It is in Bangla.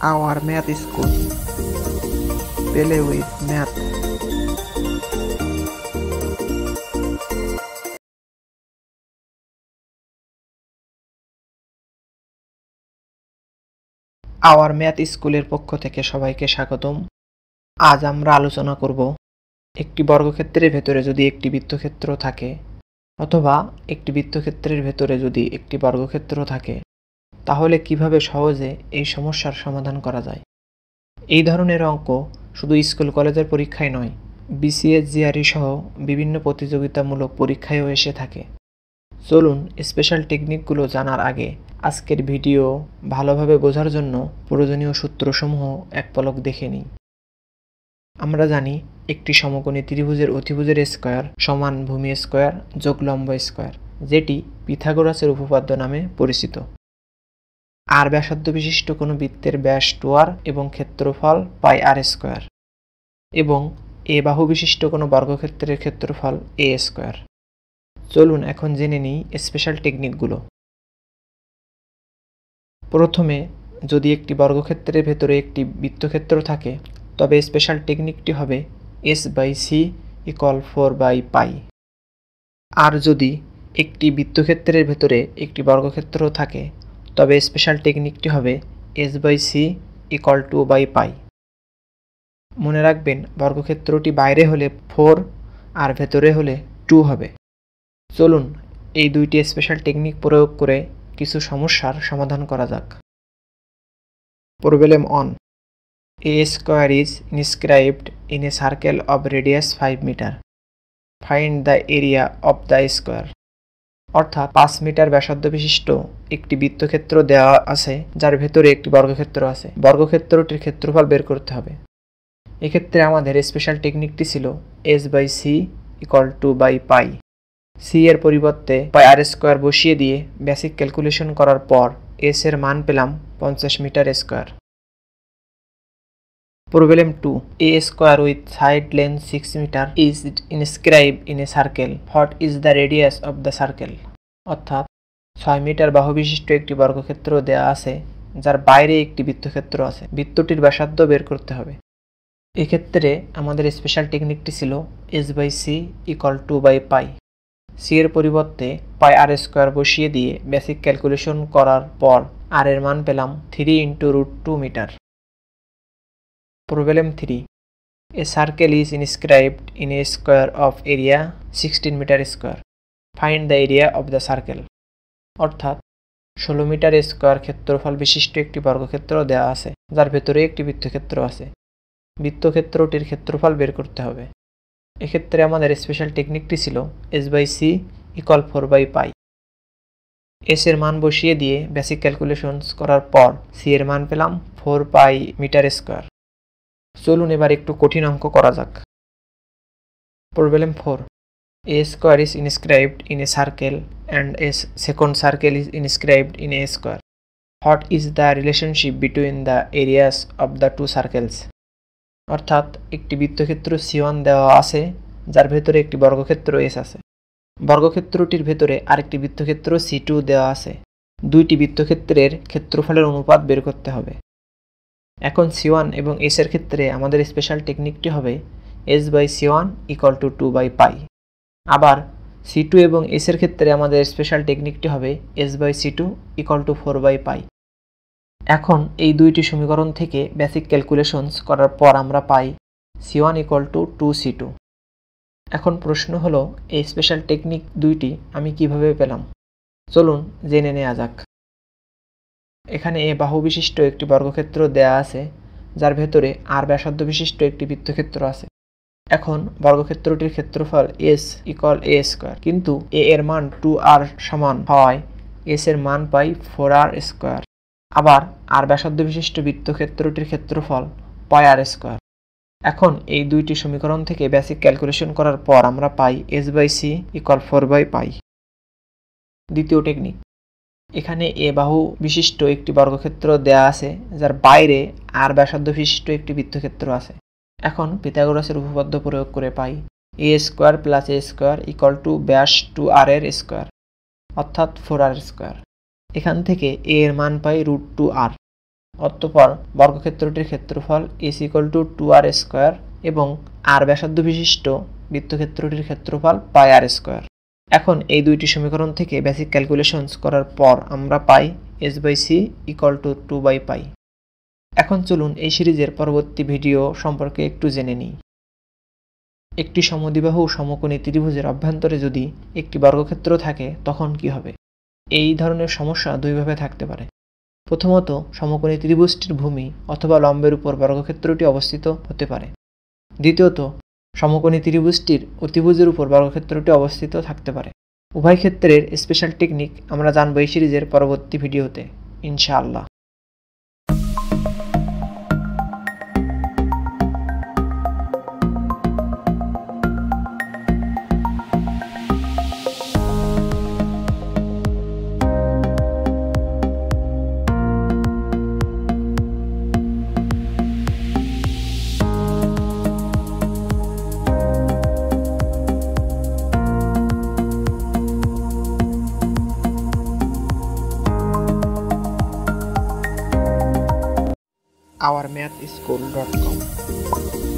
Our math is good. Play with math. Our math স্কুলের পক্ষ থেকে সবাইকে স্বাগতম আজ আমরা আলোচনা করব একটি বর্গক্ষেত্রের ভেতরে যদি একটি বৃত্তক্ষেত্র থাকে অথবা একটি বৃত্তক্ষেত্রের ভেতরে যদি একটি বর্গক্ষেত্র থাকে তাহলে কিভাবে সহজে এই সমস্যার সমাধান করা যায় এই ধরনের অঙ্ক শুধু স্কুল কলেজের পরীক্ষায় নয় বিসিএস জিআরই সহ বিভিন্ন প্রতিযোগিতামূলক পরীক্ষায়ও এসে থাকে চলুন স্পেশাল টেকনিকগুলো জানার আগে আজকের ভিডিও ভালোভাবে বোঝার জন্য প্রয়োজনীয় সূত্রসমূহ এক পলক দেখে নিই আমরা জানি একটি সমকোণী ত্রিভুজের অতিভুজের স্কোয়ার সমান ভূমি স্কোয়ার যোগ লম্ব স্কোয়ার যেটি পিথাগোরাসের উপপাদ্য নামে পরিচিত আর ব্যাসার্ধ বিশিষ্ট কোনো বৃত্তের ব্যাস টু আর এবং ক্ষেত্রফল পাই আর স্কোয়ার এবং এ বাহু বিশিষ্ট কোনো বর্গক্ষেত্রের ক্ষেত্রফল এ স্কোয়ার চলুন এখন জেনে নিই স্পেশাল টেকনিকগুলো প্রথমে যদি একটি বর্গক্ষেত্রের ভেতরে একটি বৃত্তক্ষেত্র থাকে তবে স্পেশাল টেকনিকটি হবে S by C equal four by pi আর যদি একটি বৃত্তক্ষেত্রের ভেতরে একটি বর্গক্ষেত্র থাকে তবে স্পেশাল টেকনিকটি হবে S by C equal two by pi মনে রাখবেন বর্গক্ষেত্রটি বাইরে হলে ফোর আর ভেতরে হলে টু হবে চলুন এই দুইটি স্পেশাল টেকনিক প্রয়োগ করে কিছু সমস্যার সমাধান করা যাক problem one a square is inscribed in a circle of radius five metre find the area of the square অর্থাৎ পাঁচ মিটার ব্যাসার্ধ বিশিষ্ট একটি বৃত্তক্ষেত্র দেওয়া আছে যার ভেতরে একটি বর্গক্ষেত্র আছে বর্গক্ষেত্রটির ক্ষেত্রফল বের করতে হবে এক্ষেত্রে আমাদের স্পেশাল টেকনিকটি ছিল S by C equal two by pi C এর পরিবর্তে পাই আর স্কোয়ার বসিয়ে দিয়ে বেসিক ক্যালকুলেশন করার পর এস এর মান পেলাম পঞ্চাশ metre square problem two a square with side length six metre is inscribe in a circle what is the radius of the circle অর্থাৎ ছয় মিটার বাহুবিশিষ্ট একটি বর্গক্ষেত্র দেয়া আছে যার বাইরে একটি বৃত্তক্ষেত্র আছে বৃত্তটির ব্যাসার্ধ বের করতে হবে এক্ষেত্রে আমাদের স্পেশাল টেকনিকটি ছিল S by C equal two by pi C এর পরিবর্তে পাই আর স্কোয়ার বসিয়ে দিয়ে বেসিক ক্যালকুলেশন করার পর আর এর মান পেলাম three into root two metre problem three a circle is inscribed in a square of area sixteen metre square find the area of the circle অর্থাৎ ষোলো মিটার স্কোয়ার ক্ষেত্রফল বিশিষ্ট একটি বর্গক্ষেত্র দেওয়া আছে যার ভেতরে একটি বৃত্তক্ষেত্র আছে বৃত্তক্ষেত্রটির ক্ষেত্রফল বের করতে হবে এক্ষেত্রে আমাদের স্পেশাল টেকনিকটি ছিল S by C equal four by pi S এর মান বসিয়ে দিয়ে বেসিক ক্যালকুলেশনস করার পর সি এর মান পেলাম ফোর পাই মিটার স্কোয়ার চলুন এবার একটু কঠিন অঙ্ক করা যাক problem four a square is inscribed in a circle and a second circle is inscribed in a square. What is the relationship between the areas of the two circles? অর্থাৎ একটি বৃত্তক্ষেত্র সিওয়ান দেওয়া আছে যার ভেতরে একটি বর্গক্ষেত্র এস আছে বর্গক্ষেত্রটির ভেতরে আরেকটি বৃত্তক্ষেত্র সি টু দেওয়া আছে দুইটি বৃত্তক্ষেত্রের ক্ষেত্রফলের অনুপাত বের করতে হবে এখন সি ওয়ান এবং এসের ক্ষেত্রে আমাদের স্পেশাল টেকনিকটি হবে S by C one equal to two by pi আবার সি টু এবং এসের ক্ষেত্রে আমাদের স্পেশাল টেকনিকটি হবে S by C two equal to four by pi এখন এই দুইটি সমীকরণ থেকে বেসিক ক্যালকুলেশনস করার পর আমরা পাই C one equal two two C two এখন প্রশ্ন হলো এই স্পেশাল টেকনিক দুইটি আমি কিভাবে পেলাম চলুন জেনে নেওয়া যাক এখানে এ বাহু বিশিষ্ট একটি বর্গক্ষেত্র দেয়া আছে যার ভেতরে আর ব্যাসার্ধ বিশিষ্ট একটি বৃত্তক্ষেত্র আছে এখন বর্গক্ষেত্রটির ক্ষেত্রফল এস ইকল এ স্কোয়ার কিন্তু এ এর মান টু আর সমান হওয়ায় এস এর মান পাই ফোর আর স্কোয়ার আবার আর ব্যাসার্ধ বিশিষ্ট বৃত্তক্ষেত্রটির ক্ষেত্রফল পাই আর স্কোয়ার এখন এই দুইটি সমীকরণ থেকে বেসিক ক্যালকুলেশন করার পর আমরা পাই S by C equal four by pi দ্বিতীয় টেকনিক এখানে এ বাহু বিশিষ্ট একটি বর্গক্ষেত্র দেয়া আছে যার বাইরে আর ব্যাসার্ধ বিশিষ্ট একটি বৃত্তক্ষেত্র আছে এখন পিথাগোরাসের উপপাদ্য প্রয়োগ করে পাই a square plus a square equal two ব্যাস টু আর এর স্কোয়ার অর্থাৎ ফোর আর স্কোয়ার এখান থেকে এ এর মান পাই রুট টু আর অতঃপর বর্গক্ষেত্রটির ক্ষেত্রফল S equal two two R square এবং আর ব্যাসার্ধ বিশিষ্ট বৃত্তক্ষেত্রটির ক্ষেত্রফল পাই আর স্কোয়ার এখন এই দুইটি সমীকরণ থেকে বেসিক ক্যালকুলেশনস করার পর আমরা পাই S by C equal two two by pi এখন চলুন এই সিরিজের পরবর্তী ভিডিও সম্পর্কে একটু জেনে নিই একটি ও সমকোণী ত্রিভুজের অভ্যন্তরে যদি একটি বর্গক্ষেত্র থাকে তখন কি হবে এই ধরনের সমস্যা দুইভাবে থাকতে পারে প্রথমত সমকোণী ত্রিভুজটির ভূমি অথবা লম্বের উপর বর্গক্ষেত্রটি অবস্থিত হতে পারে দ্বিতীয়ত সমকোণী ত্রিভুজটির অতিভুজের উপর বর্গক্ষেত্রটি অবস্থিত থাকতে পারে উভয় ক্ষেত্রের স্পেশাল টেকনিক আমরা জানব এই সিরিজের পরবর্তী ভিডিওতে ইনশাআল্লাহ ourmathschool.com.